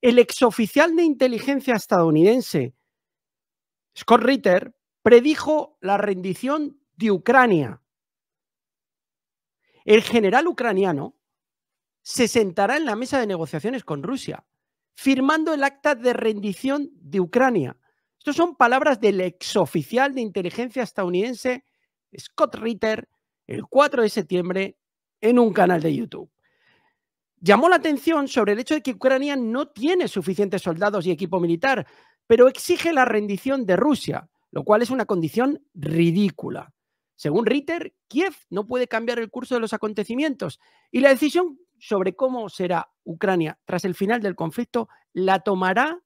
El exoficial de inteligencia estadounidense Scott Ritter predijo la rendición de Ucrania. El general ucraniano se sentará en la mesa de negociaciones con Rusia, firmando el acta de rendición de Ucrania. Estas son palabras del exoficial de inteligencia estadounidense Scott Ritter el 4 de septiembre en un canal de YouTube. Llamó la atención sobre el hecho de que Ucrania no tiene suficientes soldados y equipo militar, pero exige la rendición de Rusia, lo cual es una condición ridícula. Según Ritter, Kiev no puede cambiar el curso de los acontecimientos y la decisión sobre cómo será Ucrania tras el final del conflicto la tomará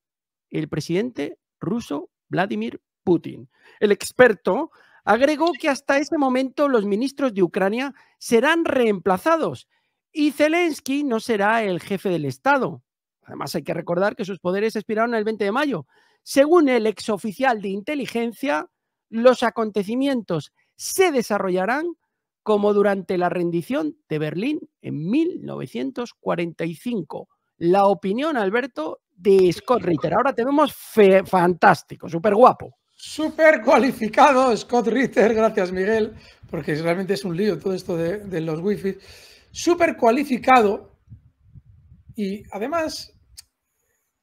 el presidente ruso Vladimir Putin. El experto agregó que hasta ese momento los ministros de Ucrania serán reemplazados y Zelensky no será el jefe del Estado. Además, hay que recordar que sus poderes expiraron el 20 de mayo. Según el exoficial de inteligencia, los acontecimientos se desarrollarán como durante la rendición de Berlín en 1945. La opinión, Alberto, de Scott Ritter. Ahora tenemos fantástico, súper guapo. Súper cualificado, Scott Ritter. Gracias, Miguel, porque realmente es un lío todo esto de, de los wifi súper cualificado y además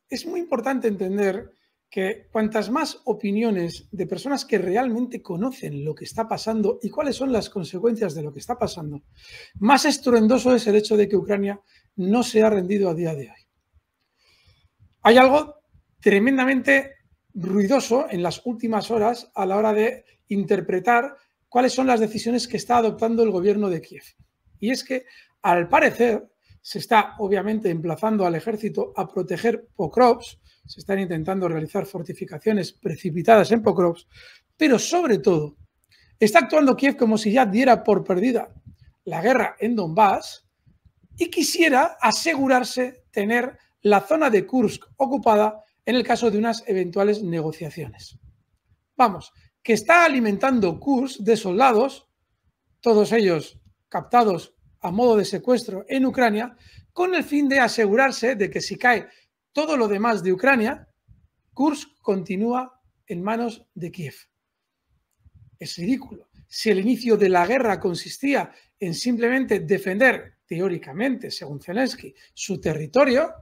es muy importante entender que cuantas más opiniones de personas que realmente conocen lo que está pasando y cuáles son las consecuencias de lo que está pasando, más estruendoso es el hecho de que Ucrania no se ha rendido a día de hoy. Hay algo tremendamente ruidoso en las últimas horas a la hora de interpretar cuáles son las decisiones que está adoptando el gobierno de Kiev y es que, al parecer, se está obviamente emplazando al ejército a proteger Pokrovs, se están intentando realizar fortificaciones precipitadas en Pokrovs, pero sobre todo, está actuando Kiev como si ya diera por perdida la guerra en Donbass y quisiera asegurarse tener la zona de Kursk ocupada en el caso de unas eventuales negociaciones. Vamos, que está alimentando Kursk de soldados, todos ellos captados a modo de secuestro en Ucrania con el fin de asegurarse de que si cae todo lo demás de Ucrania, Kursk continúa en manos de Kiev. Es ridículo. Si el inicio de la guerra consistía en simplemente defender, teóricamente, según Zelensky, su territorio,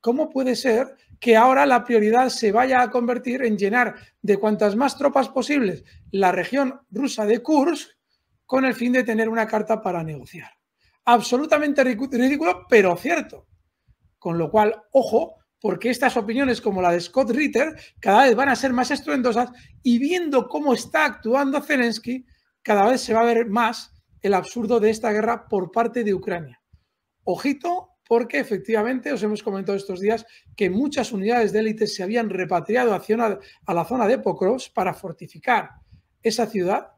¿cómo puede ser que ahora la prioridad se vaya a convertir en llenar de cuantas más tropas posibles la región rusa de Kursk con el fin de tener una carta para negociar. Absolutamente ridículo, pero cierto. Con lo cual, ojo, porque estas opiniones como la de Scott Ritter cada vez van a ser más estruendosas y viendo cómo está actuando Zelensky, cada vez se va a ver más el absurdo de esta guerra por parte de Ucrania. Ojito, porque efectivamente os hemos comentado estos días que muchas unidades de élites se habían repatriado a la zona de Pokrovsk para fortificar esa ciudad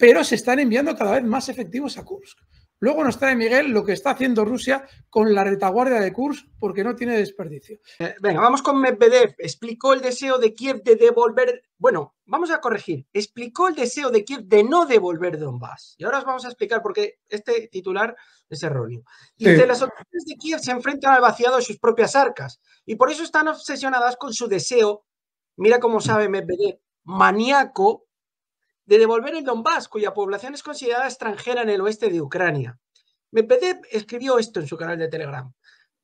pero se están enviando cada vez más efectivos a Kursk. Luego nos trae Miguel lo que está haciendo Rusia con la retaguardia de Kursk porque no tiene desperdicio. Eh, venga, vamos con Medvedev. Explicó el deseo de Kiev de devolver. Bueno, vamos a corregir. Explicó el deseo de Kiev de no devolver Donbass. Y ahora os vamos a explicar por qué este titular es erróneo. Y de Las autoridades de Kiev se enfrentan al vaciado de sus propias arcas y por eso están obsesionadas con su deseo. Mira cómo sabe Medvedev, maníaco de devolver el Donbass, cuya población es considerada extranjera en el oeste de Ucrania. Medvedev escribió esto en su canal de Telegram.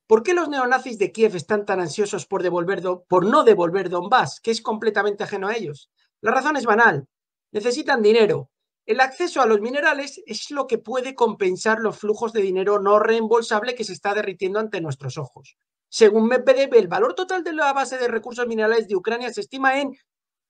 ¿Por qué los neonazis de Kiev están tan ansiosos por, devolver por no devolver Donbass, que es completamente ajeno a ellos? La razón es banal. Necesitan dinero. El acceso a los minerales es lo que puede compensar los flujos de dinero no reembolsable que se está derritiendo ante nuestros ojos. Según Medvedev, el valor total de la base de recursos minerales de Ucrania se estima en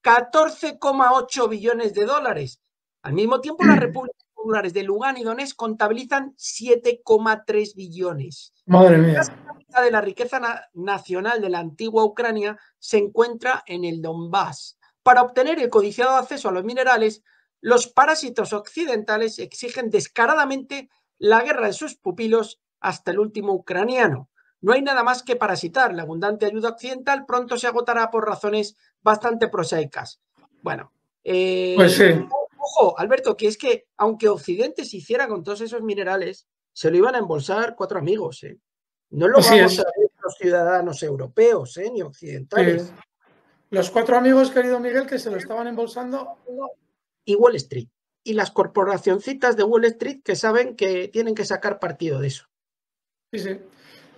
14,8 billones de dólares. Al mismo tiempo, las mm. repúblicas populares de Lugán y Donetsk contabilizan 7,3 billones. Madre mía. La de la riqueza nacional de la antigua Ucrania se encuentra en el Donbass. Para obtener el codiciado acceso a los minerales, los parásitos occidentales exigen descaradamente la guerra de sus pupilos hasta el último ucraniano. No hay nada más que parasitar. La abundante ayuda occidental pronto se agotará por razones bastante prosaicas. Bueno, eh, pues sí. ojo, Alberto, que es que aunque Occidente se hiciera con todos esos minerales, se lo iban a embolsar cuatro amigos. ¿eh? No lo vamos a ver los ciudadanos europeos ¿eh? ni occidentales. Los cuatro amigos, querido Miguel, que se lo estaban embolsando. Y Wall Street. Y las corporacioncitas de Wall Street que saben que tienen que sacar partido de eso. Sí, sí.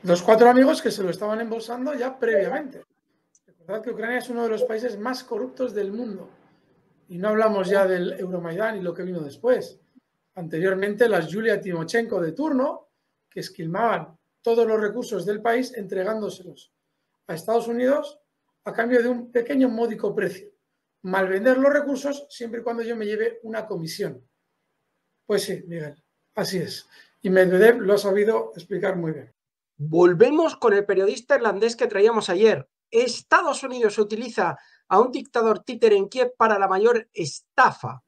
Los cuatro amigos que se lo estaban embolsando ya previamente verdad que Ucrania es uno de los países más corruptos del mundo. Y no hablamos ya del Euromaidán y lo que vino después. Anteriormente, las Julia Timochenko de turno, que esquilmaban todos los recursos del país entregándoselos a Estados Unidos a cambio de un pequeño módico precio. Mal vender los recursos siempre y cuando yo me lleve una comisión. Pues sí, Miguel, así es. Y Medvedev lo ha sabido explicar muy bien. Volvemos con el periodista irlandés que traíamos ayer, Estados Unidos utiliza a un dictador títere en Kiev para la mayor estafa.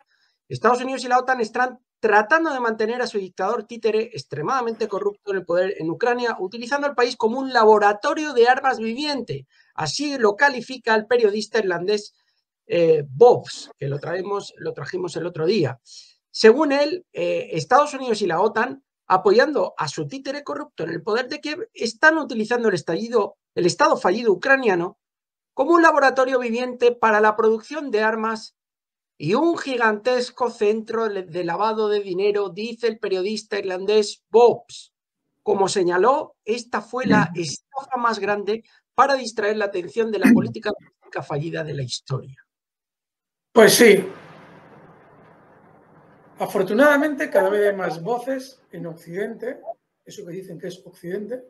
Estados Unidos y la OTAN están tratando de mantener a su dictador títere extremadamente corrupto en el poder en Ucrania, utilizando al país como un laboratorio de armas viviente. Así lo califica el periodista irlandés eh, Bobs, que lo, traemos, lo trajimos el otro día. Según él, eh, Estados Unidos y la OTAN, apoyando a su títere corrupto en el poder de Kiev, están utilizando el estallido el Estado fallido ucraniano, como un laboratorio viviente para la producción de armas y un gigantesco centro de lavado de dinero, dice el periodista irlandés Bobs. Como señaló, esta fue la estafa más grande para distraer la atención de la política política fallida de la historia. Pues sí. Afortunadamente, cada vez hay más voces en Occidente, eso que dicen que es Occidente,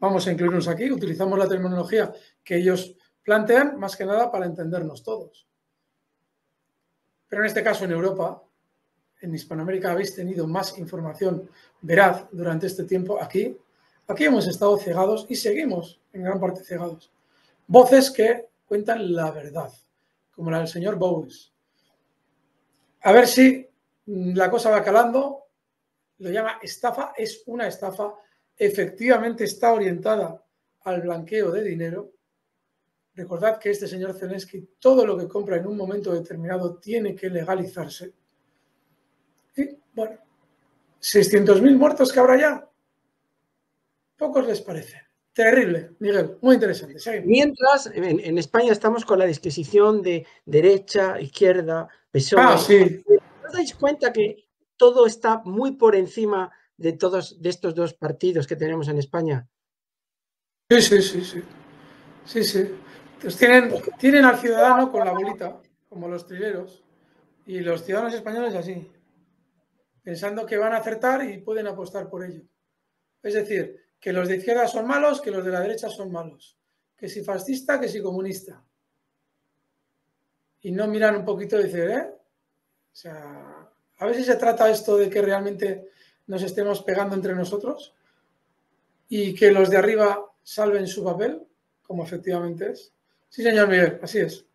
vamos a incluirnos aquí, utilizamos la terminología que ellos plantean, más que nada para entendernos todos. Pero en este caso en Europa, en Hispanoamérica habéis tenido más información veraz durante este tiempo aquí. Aquí hemos estado cegados y seguimos en gran parte cegados. Voces que cuentan la verdad, como la del señor Bowles. A ver si la cosa va calando. Lo llama estafa, es una estafa efectivamente está orientada al blanqueo de dinero, recordad que este señor Zelensky todo lo que compra en un momento determinado tiene que legalizarse. Y bueno, 600.000 muertos que habrá ya, pocos les parece. Terrible, Miguel, muy interesante. Mientras en, España estamos con la disquisición de derecha, izquierda, PSOE. Ah, sí. ¿No os dais cuenta que todo está muy por encima de todos de estos dos partidos que tenemos en España. Sí, sí, sí, sí. Sí, sí. Pues tienen, tienen al ciudadano con la bolita, como los trileros, y los ciudadanos españoles así, pensando que van a acertar y pueden apostar por ello. Es decir, que los de izquierda son malos, que los de la derecha son malos, que si fascista, que si comunista. Y no miran un poquito y dicen, ¿eh? O sea, a ver si se trata esto de que realmente nos estemos pegando entre nosotros y que los de arriba salven su papel, como efectivamente es. Sí, señor Miguel, así es.